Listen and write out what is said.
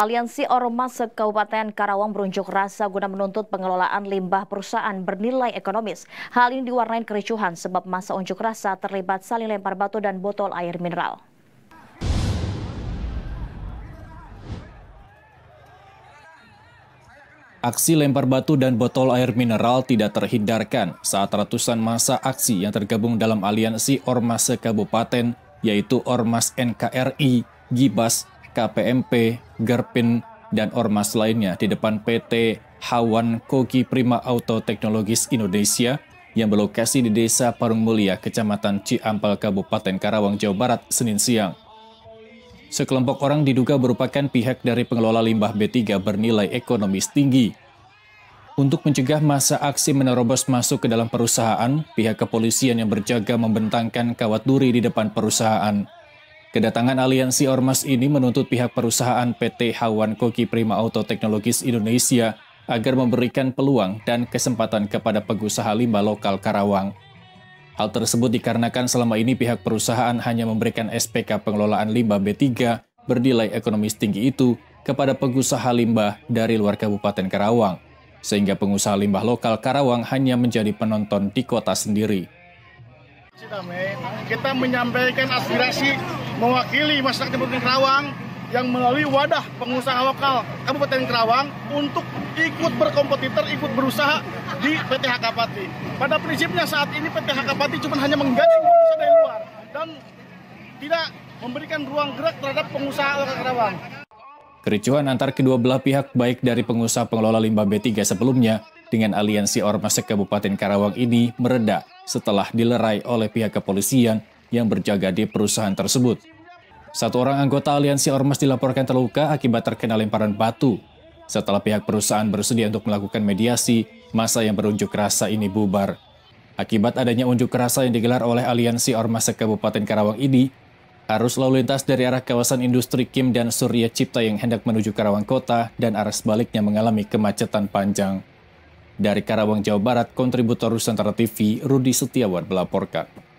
Aliansi Ormas Kabupaten Karawang berunjuk rasa guna menuntut pengelolaan limbah perusahaan bernilai ekonomis. Hal ini diwarnai kericuhan sebab masa unjuk rasa terlibat saling lempar batu dan botol air mineral. Aksi lempar batu dan botol air mineral tidak terhindarkan saat ratusan masa aksi yang tergabung dalam aliansi Ormas Kabupaten yaitu Ormas NKRI, Gibas, KPMP, Gerpin, dan ormas lainnya di depan PT Hawan Kogi Prima Auto Teknologis Indonesia yang berlokasi di Desa Parung Mulia, Kecamatan Ciampal, Kabupaten Karawang, Jawa Barat, Senin siang. Sekelompok orang diduga merupakan pihak dari pengelola limbah B3 bernilai ekonomis tinggi. Untuk mencegah masa aksi menerobos masuk ke dalam perusahaan, pihak kepolisian yang berjaga membentangkan kawat duri di depan perusahaan. Kedatangan aliansi Ormas ini menuntut pihak perusahaan PT Hawan Koki Prima Auto Teknologis Indonesia agar memberikan peluang dan kesempatan kepada pengusaha limbah lokal Karawang. Hal tersebut dikarenakan selama ini pihak perusahaan hanya memberikan SPK pengelolaan limbah B3 bernilai ekonomis tinggi itu kepada pengusaha limbah dari luar Kabupaten Karawang, sehingga pengusaha limbah lokal Karawang hanya menjadi penonton di kota sendiri. Kita menyampaikan aspirasi mewakili masyarakat Kabupaten Karawang yang melalui wadah pengusaha lokal Kabupaten Karawang untuk ikut berkompetitor, ikut berusaha di PT Hakapati. Pada prinsipnya saat ini PT Hakapati cuma hanya menggaji pengusaha dari luar dan tidak memberikan ruang gerak terhadap pengusaha lokal Karawang. Kericuhan antar kedua belah pihak baik dari pengusaha pengelola limbah B3 sebelumnya dengan aliansi Ormas Kabupaten Karawang ini meredah setelah dilerai oleh pihak kepolisian yang berjaga di perusahaan tersebut. Satu orang anggota aliansi Ormas dilaporkan terluka akibat terkena lemparan batu. Setelah pihak perusahaan bersedia untuk melakukan mediasi, masa yang berunjuk rasa ini bubar. Akibat adanya unjuk rasa yang digelar oleh aliansi Ormas Kabupaten Karawang ini, arus lalu lintas dari arah kawasan industri Kim dan Surya Cipta yang hendak menuju Karawang Kota dan arah sebaliknya mengalami kemacetan panjang. Dari Karawang, Jawa Barat, kontributor Nusantara TV, Rudi Setiawan melaporkan.